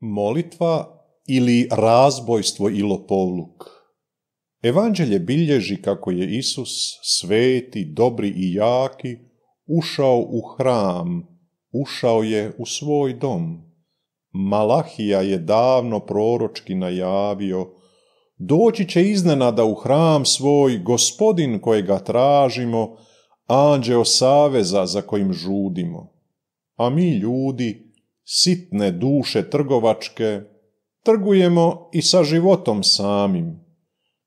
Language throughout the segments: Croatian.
Molitva ili razbojstvo i lopovluk. Evanđelje bilježi kako je Isus, sveti, dobri i jaki, ušao u hram, ušao je u svoj dom. Malahija je davno proročki najavio, doći će iznenada u hram svoj gospodin kojega tražimo, anđeo saveza za kojim žudimo. A mi ljudi, sitne duše trgovačke, trgujemo i sa životom samim.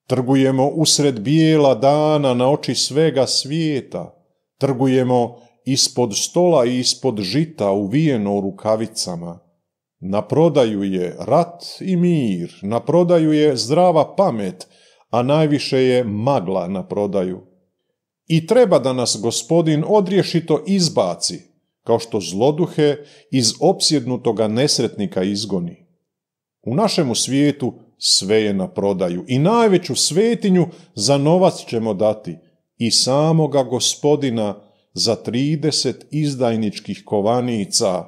Trgujemo usred bijela dana na oči svega svijeta. Trgujemo ispod stola i ispod žita uvijeno u rukavicama. Na prodaju je rat i mir, na prodaju je zdrava pamet, a najviše je magla na prodaju. I treba da nas gospodin odriješito izbaci, kao što zloduhe iz opsjednutoga nesretnika izgoni. U našemu svijetu sve je na prodaju i najveću svetinju za novac ćemo dati i samoga gospodina za 30 izdajničkih kovanica.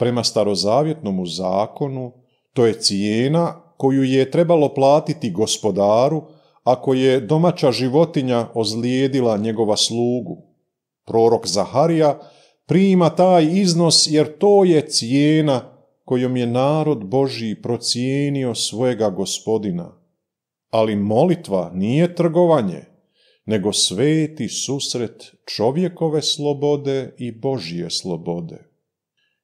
prema starozavjetnomu zakonu, to je cijena koju je trebalo platiti gospodaru ako je domaća životinja ozlijedila njegova slugu. Prorok Zaharija prima taj iznos jer to je cijena kojom je narod Božji procijenio svojega gospodina. Ali molitva nije trgovanje, nego sveti susret čovjekove slobode i Božje slobode.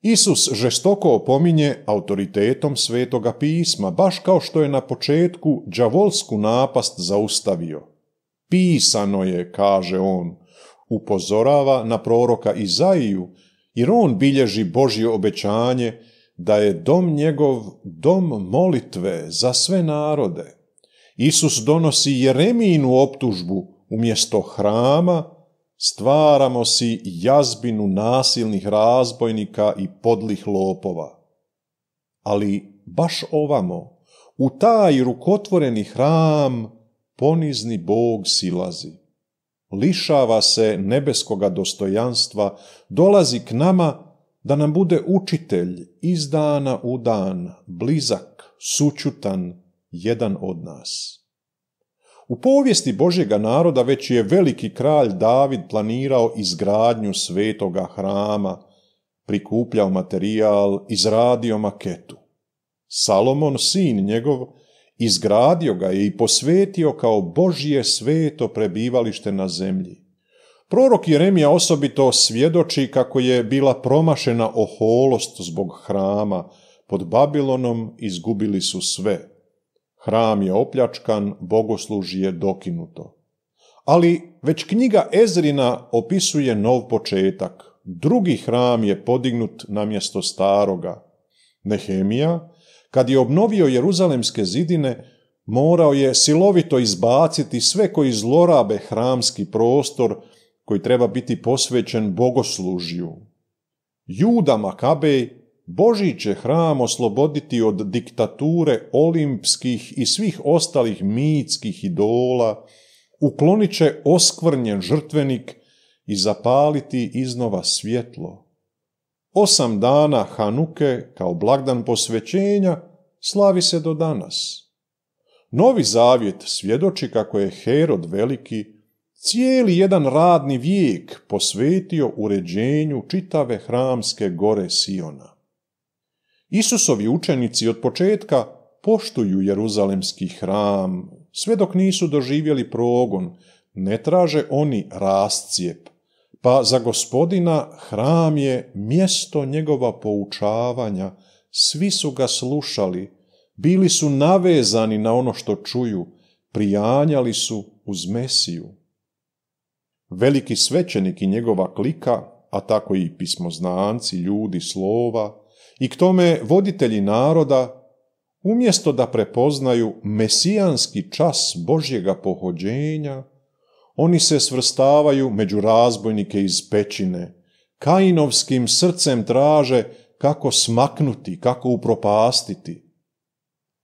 Isus žestoko opominje autoritetom svetoga pisma, baš kao što je na početku đavolsku napast zaustavio. Pisano je, kaže on, upozorava na proroka Izaiju, jer on bilježi Božje obećanje da je dom njegov dom molitve za sve narode. Isus donosi Jeremijinu optužbu umjesto hrama, stvaramo si jazbinu nasilnih razbojnika i podlih lopova. Ali baš ovamo, u taj rukotvoreni hram, ponizni Bog silazi lišava se nebeskoga dostojanstva, dolazi k nama da nam bude učitelj iz dana u dan, blizak, sućutan, jedan od nas. U povijesti Božjega naroda već je veliki kralj David planirao izgradnju svetoga hrama, prikupljao materijal, izradio maketu. Salomon, sin njegov, Izgradio ga je i posvetio kao Božje sveto prebivalište na zemlji. Prorok Jeremija osobito svjedoči kako je bila promašena oholost zbog hrama, pod Babilonom izgubili su sve. Hram je opljačkan, bogoslužje je dokinuto. Ali već knjiga Ezrina opisuje nov početak. Drugi hram je podignut na mjesto staroga. Nehemija kad je obnovio Jeruzalemske zidine, morao je silovito izbaciti sve koji zlorabe hramski prostor koji treba biti posvećen bogoslužju. Juda Makabej Boži će hram osloboditi od diktature olimpskih i svih ostalih mitskih idola, uklonit će oskvrnjen žrtvenik i zapaliti iznova svjetlo. Osam dana Hanuke, kao blagdan posvećenja, slavi se do danas. Novi zavjet svjedoči kako je Herod Veliki cijeli jedan radni vijek posvetio uređenju čitave hramske gore Siona. Isusovi učenici od početka poštuju Jeruzalemski hram, sve dok nisu doživjeli progon, ne traže oni rascijep, pa za gospodina hram je mjesto njegova poučavanja, svi su ga slušali, bili su navezani na ono što čuju, prijanjali su uz Mesiju. Veliki svećenik i njegova klika, a tako i pismoznanci, ljudi, slova, i k tome voditelji naroda, umjesto da prepoznaju mesijanski čas Božjega pohođenja, oni se svrstavaju među razbojnike iz pećine, kainovskim srcem traže kako smaknuti, kako upropastiti.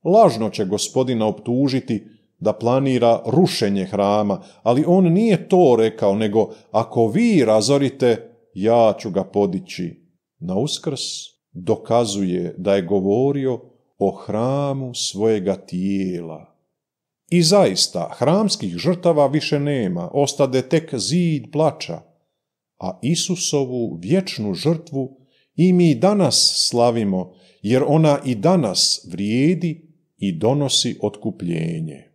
Lažno će gospodina optužiti da planira rušenje hrama, ali on nije to rekao, nego ako vi razorite, ja ću ga podići. Na uskrs dokazuje da je govorio o hramu svojega tijela. I zaista, hramskih žrtava više nema, ostade tek zid plača, a Isusovu vječnu žrtvu i mi danas slavimo, jer ona i danas vrijedi i donosi otkupljenje.